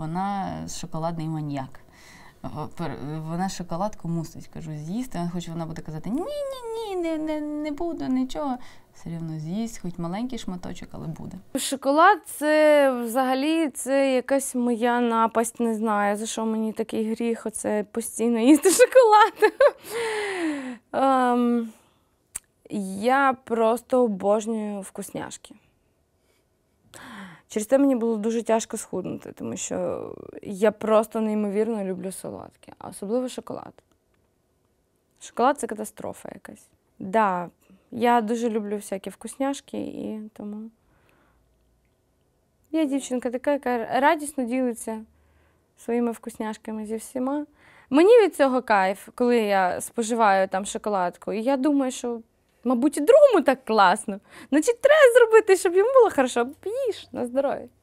вона шоколадний маньяк. Вона шоколадку мусить, кажу, з'їсти. Хоч вона буде казати Ні-ні-ні, не не, не буду, нічого. Все рівно з'їсть, хоч маленький шматочок, але буде. Шоколад це взагалі це якась моя напасть, не знаю, за що мені такий гріх, оце постійно їсти шоколад. Ем, я просто обожнюю вкусняшки. Через те мені було дуже тяжко схуднути, тому що я просто неймовірно люблю солодке, а особливо шоколад. Шоколад це катастрофа якась. Да, я дуже люблю всякі вкусняшки і тому. Я дівчинка така, яка радісно ділиться своїми вкусняшками зі всіма. Мені від цього кайф, коли я споживаю там шоколадку, і я думаю, що Мабуть, другому так класно. Значить, треба зробити, щоб йому було хорошо. п'їж на здоров'я.